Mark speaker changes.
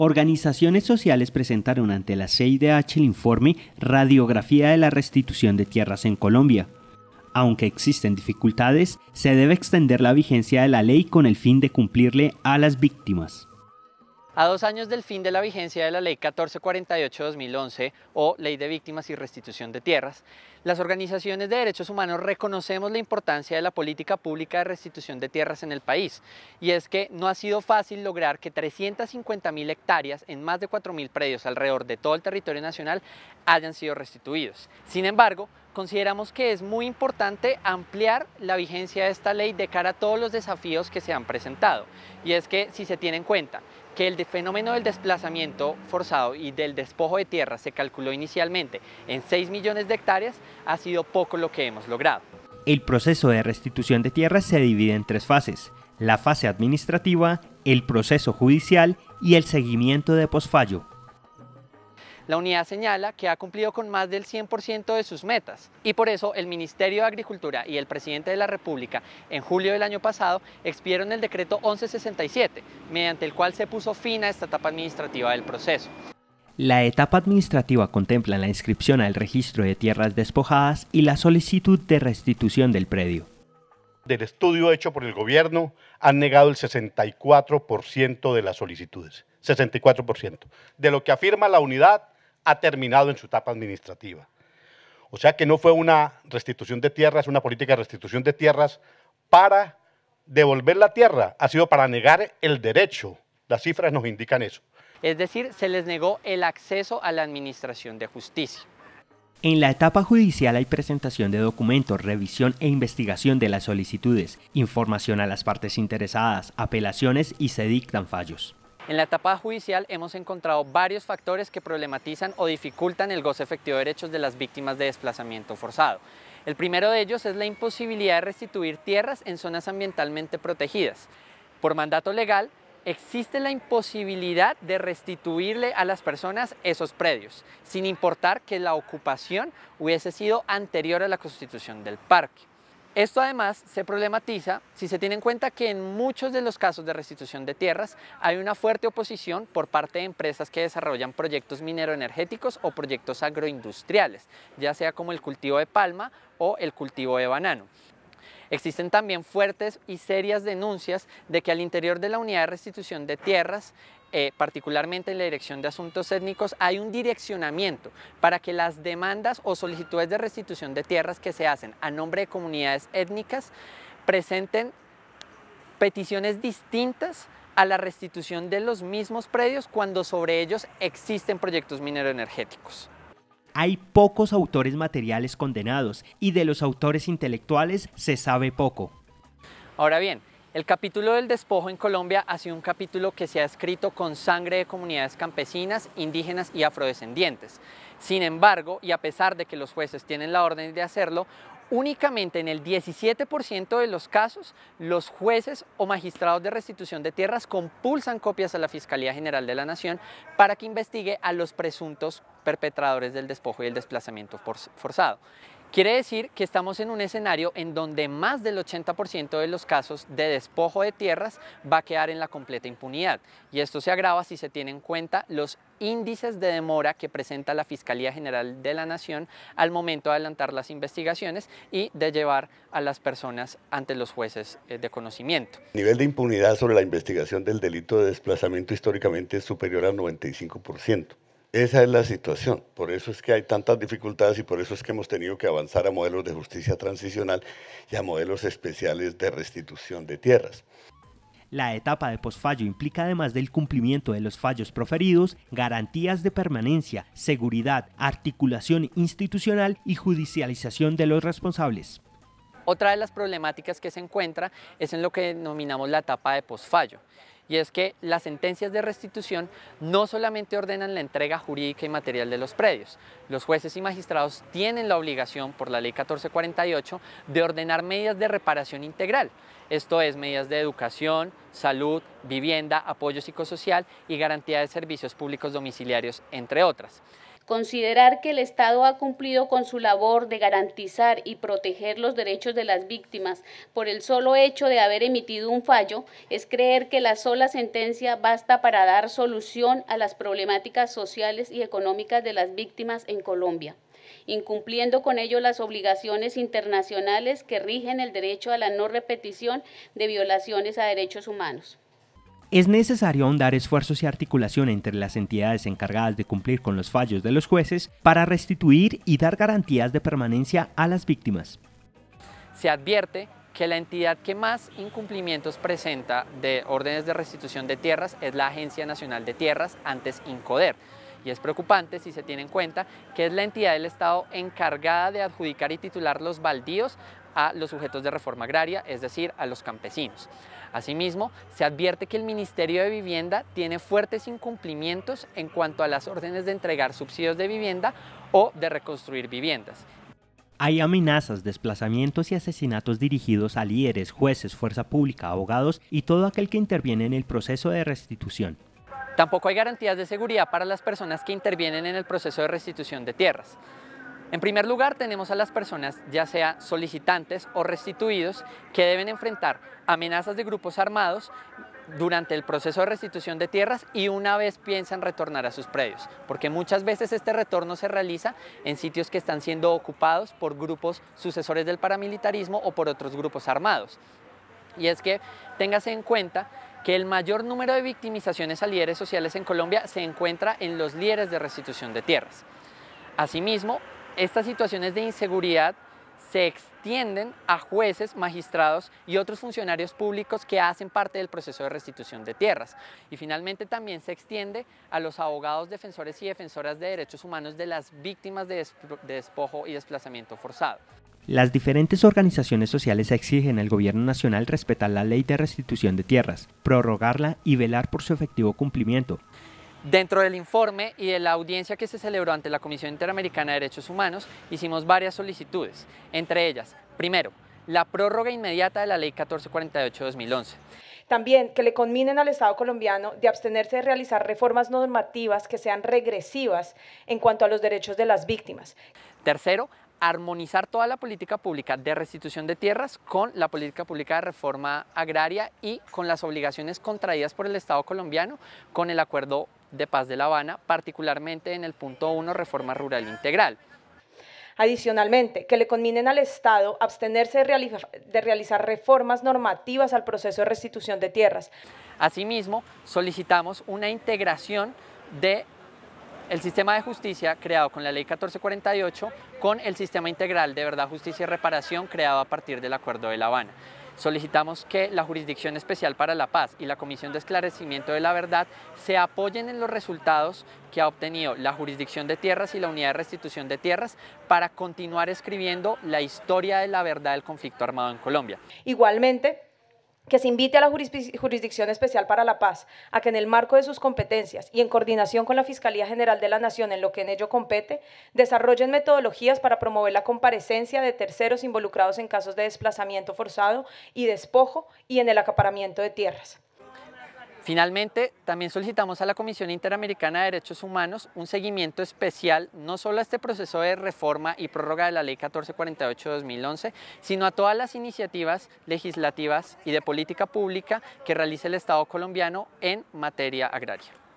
Speaker 1: Organizaciones sociales presentaron ante la CIDH el informe Radiografía de la restitución de tierras en Colombia. Aunque existen dificultades, se debe extender la vigencia de la ley con el fin de cumplirle a las víctimas.
Speaker 2: A dos años del fin de la vigencia de la Ley 1448-2011 o Ley de Víctimas y Restitución de Tierras, las organizaciones de derechos humanos reconocemos la importancia de la política pública de restitución de tierras en el país. Y es que no ha sido fácil lograr que 350.000 hectáreas en más de 4.000 predios alrededor de todo el territorio nacional hayan sido restituidos. Sin embargo, consideramos que es muy importante ampliar la vigencia de esta ley de cara a todos los desafíos que se han presentado. Y es que si se tiene en cuenta que el fenómeno del desplazamiento forzado y del despojo de tierra se calculó inicialmente en 6 millones de hectáreas, ha sido poco lo que hemos logrado.
Speaker 1: El proceso de restitución de tierras se divide en tres fases, la fase administrativa, el proceso judicial y el seguimiento de posfallo.
Speaker 2: La unidad señala que ha cumplido con más del 100% de sus metas y por eso el Ministerio de Agricultura y el presidente de la República en julio del año pasado expidieron el decreto 1167, mediante el cual se puso fin a esta etapa administrativa del proceso.
Speaker 1: La etapa administrativa contempla la inscripción al registro de tierras despojadas y la solicitud de restitución del predio. Del estudio hecho por el gobierno han negado el 64% de las solicitudes, 64%. De lo que afirma la unidad, ha terminado en su etapa administrativa. O sea que no fue una restitución de tierras, una política de restitución de tierras para devolver la tierra, ha sido para negar el derecho. Las cifras nos indican
Speaker 2: eso. Es decir, se les negó el acceso a la administración de justicia.
Speaker 1: En la etapa judicial hay presentación de documentos, revisión e investigación de las solicitudes, información a las partes interesadas, apelaciones y se dictan fallos.
Speaker 2: En la etapa judicial hemos encontrado varios factores que problematizan o dificultan el goce efectivo de derechos de las víctimas de desplazamiento forzado. El primero de ellos es la imposibilidad de restituir tierras en zonas ambientalmente protegidas. Por mandato legal, existe la imposibilidad de restituirle a las personas esos predios, sin importar que la ocupación hubiese sido anterior a la constitución del parque. Esto además se problematiza si se tiene en cuenta que en muchos de los casos de restitución de tierras hay una fuerte oposición por parte de empresas que desarrollan proyectos mineroenergéticos o proyectos agroindustriales, ya sea como el cultivo de palma o el cultivo de banano. Existen también fuertes y serias denuncias de que al interior de la unidad de restitución de tierras eh, particularmente en la Dirección de Asuntos Étnicos, hay un direccionamiento para que las demandas o solicitudes de restitución de tierras que se hacen a nombre de comunidades étnicas presenten peticiones distintas a la restitución de los mismos predios cuando sobre ellos existen proyectos mineroenergéticos.
Speaker 1: Hay pocos autores materiales condenados y de los autores intelectuales se sabe poco.
Speaker 2: Ahora bien, el capítulo del despojo en Colombia ha sido un capítulo que se ha escrito con sangre de comunidades campesinas, indígenas y afrodescendientes. Sin embargo, y a pesar de que los jueces tienen la orden de hacerlo, únicamente en el 17% de los casos los jueces o magistrados de restitución de tierras compulsan copias a la Fiscalía General de la Nación para que investigue a los presuntos perpetradores del despojo y el desplazamiento forzado. Quiere decir que estamos en un escenario en donde más del 80% de los casos de despojo de tierras va a quedar en la completa impunidad. Y esto se agrava si se tienen en cuenta los índices de demora que presenta la Fiscalía General de la Nación al momento de adelantar las investigaciones y de llevar a las personas ante los jueces eh, de conocimiento.
Speaker 1: El nivel de impunidad sobre la investigación del delito de desplazamiento históricamente es superior al 95%. Esa es la situación. Por eso es que hay tantas dificultades y por eso es que hemos tenido que avanzar a modelos de justicia transicional y a modelos especiales de restitución de tierras. La etapa de posfallo implica además del cumplimiento de los fallos proferidos, garantías de permanencia, seguridad, articulación institucional y judicialización de los responsables.
Speaker 2: Otra de las problemáticas que se encuentra es en lo que denominamos la etapa de posfallo y es que las sentencias de restitución no solamente ordenan la entrega jurídica y material de los predios, los jueces y magistrados tienen la obligación por la ley 1448 de ordenar medidas de reparación integral, esto es medidas de educación, salud, vivienda, apoyo psicosocial y garantía de servicios públicos domiciliarios, entre otras.
Speaker 1: Considerar que el Estado ha cumplido con su labor de garantizar y proteger los derechos de las víctimas por el solo hecho de haber emitido un fallo es creer que la sola sentencia basta para dar solución a las problemáticas sociales y económicas de las víctimas en Colombia incumpliendo con ello las obligaciones internacionales que rigen el derecho a la no repetición de violaciones a derechos humanos. Es necesario ahondar esfuerzos y articulación entre las entidades encargadas de cumplir con los fallos de los jueces para restituir y dar garantías de permanencia a las víctimas.
Speaker 2: Se advierte que la entidad que más incumplimientos presenta de órdenes de restitución de tierras es la Agencia Nacional de Tierras, antes INCODER. Y es preocupante si se tiene en cuenta que es la entidad del Estado encargada de adjudicar y titular los baldíos a los sujetos de reforma agraria, es decir, a los campesinos. Asimismo, se advierte que el Ministerio de Vivienda tiene fuertes incumplimientos en cuanto a las órdenes de entregar subsidios de vivienda o de reconstruir viviendas.
Speaker 1: Hay amenazas, desplazamientos y asesinatos dirigidos a líderes, jueces, fuerza pública, abogados y todo aquel que interviene en el proceso de restitución.
Speaker 2: Tampoco hay garantías de seguridad para las personas que intervienen en el proceso de restitución de tierras. En primer lugar, tenemos a las personas, ya sea solicitantes o restituidos, que deben enfrentar amenazas de grupos armados durante el proceso de restitución de tierras y una vez piensan retornar a sus predios, porque muchas veces este retorno se realiza en sitios que están siendo ocupados por grupos sucesores del paramilitarismo o por otros grupos armados. Y es que téngase en cuenta que el mayor número de victimizaciones a líderes sociales en Colombia se encuentra en los líderes de restitución de tierras. Asimismo, estas situaciones de inseguridad se extienden a jueces, magistrados y otros funcionarios públicos que hacen parte del proceso de restitución de tierras. Y finalmente también se extiende a los abogados, defensores y defensoras de derechos humanos de las víctimas de, despojo y desplazamiento forzado.
Speaker 1: Las diferentes organizaciones sociales exigen al Gobierno Nacional respetar la ley de restitución de tierras, prorrogarla y velar por su efectivo cumplimiento.
Speaker 2: Dentro del informe y de la audiencia que se celebró ante la Comisión Interamericana de Derechos Humanos, hicimos varias solicitudes, entre ellas, primero, la prórroga inmediata de la Ley 1448-2011.
Speaker 1: También que le conminen al Estado colombiano de abstenerse de realizar reformas normativas que sean regresivas en cuanto a los derechos de las víctimas.
Speaker 2: Tercero, armonizar toda la política pública de restitución de tierras con la política pública de reforma agraria y con las obligaciones contraídas por el Estado colombiano con el acuerdo de Paz de La Habana, particularmente en el punto 1, Reforma Rural Integral.
Speaker 1: Adicionalmente, que le conminen al Estado abstenerse de, realizar, reformas normativas al proceso de restitución de tierras.
Speaker 2: Asimismo, solicitamos una integración de el sistema de justicia creado con la ley 1448 con el sistema integral de verdad, justicia y reparación creado a partir del Acuerdo de La Habana. Solicitamos que la Jurisdicción Especial para la Paz y la Comisión de Esclarecimiento de la Verdad se apoyen en los resultados que ha obtenido la Jurisdicción de Tierras y la Unidad de Restitución de Tierras para continuar escribiendo la historia de la verdad del conflicto armado en Colombia. Igualmente,
Speaker 1: que se invite a la Jurisdicción Especial para la Paz a que en el marco de sus competencias y en coordinación con la Fiscalía General de la Nación en lo que en ello compete, desarrollen metodologías para promover la comparecencia de terceros involucrados en casos de desplazamiento forzado y despojo y en el acaparamiento de tierras.
Speaker 2: Finalmente, también solicitamos a la Comisión Interamericana de Derechos Humanos un seguimiento especial no solo a este proceso de reforma y prórroga de la Ley 1448 2011, sino a todas las iniciativas legislativas y de política pública que realice el Estado colombiano en materia agraria.